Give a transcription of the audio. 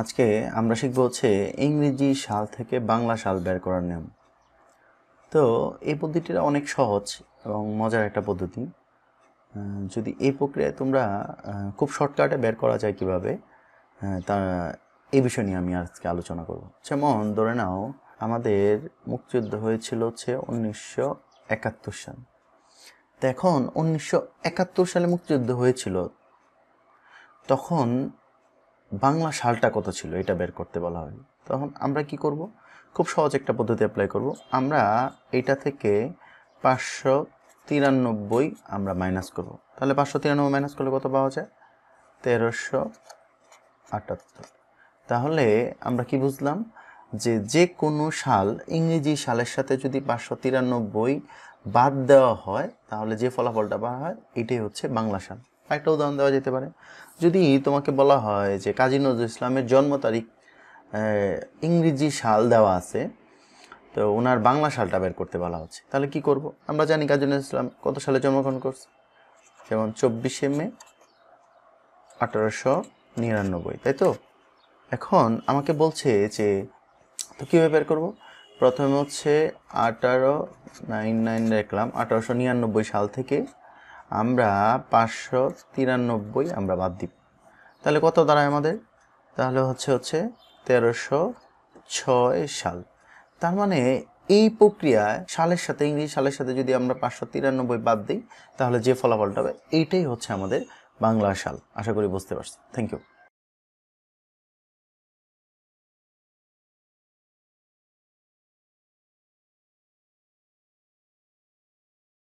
আজকে আমরা শিখব হচ্ছে ইংরেজি সাল থেকে বাংলা সাল বের করার নিয়ম তো এই পদ্ধতিটা অনেক সহজ এবং মজার একটা পদ্ধতি যদি এই প্রক্রিয়ায় তোমরা খুব শর্টকাটে বের করা যায় কিভাবে তা এই বিষয় নিয়ে আমি আজকে আলোচনা করব যেমন ধরে নাও আমাদের মুক্তিযুদ্ধ হয়েছিল হচ্ছে উনিশশো একাত্তর সাল তো এখন উনিশশো একাত্তর সালে মুক্তিযুদ্ধ হয়েছিল তখন বাংলা সালটা কত ছিল এটা বের করতে বলা হয় তখন আমরা কি করব খুব সহজ একটা পদ্ধতি অ্যাপ্লাই করব আমরা এটা থেকে পাঁচশো তিরানব্বই আমরা মাইনাস করব তাহলে পাঁচশো তিরানব্বই মাইনাস করলে কত পাওয়া যায় তেরোশো আটাত্তর তাহলে আমরা কি বুঝলাম যে যে কোনো সাল ইংরেজি সালের সাথে যদি পাঁচশো তিরানব্বই বাদ দেওয়া হয় তাহলে যে ফলাফলটা পাওয়া হয় এটাই হচ্ছে বাংলা সাল একটা উদাহরণ দেওয়া যেতে পারে যদি তোমাকে বলা হয় যে কাজী নজরুল ইসলামের জন্ম তারিখ ইংরেজি সাল দেওয়া আছে তো ওনার বাংলা সালটা বের করতে বলা হচ্ছে তাহলে কি করব আমরা জানি কাজী নজরুল ইসলাম কত সালে জন্মগ্রহণ করছে যেমন চব্বিশে মে আঠারোশো নিরানব্বই তাই তো এখন আমাকে বলছে যে তো কীভাবে বের করবো প্রথমে হচ্ছে আঠারো নাইন নাইন দেখলাম আঠারোশো নিরানব্বই সাল থেকে আমরা পাঁচশো তিরানব্বই আমরা বাদ দিব তাহলে কত দাঁড়ায় আমাদের তাহলে হচ্ছে হচ্ছে তেরোশো ছয় সাল তার মানে এই প্রক্রিয়ায় সালের সাথে ইংরেজি সালের সাথে যদি আমরা পাঁচশো তিরানব্বই বাদ দিই তাহলে যে ফলাফলটা হবে এইটাই হচ্ছে আমাদের বাংলা সাল আশা করি বুঝতে পারছি থ্যাংক ইউ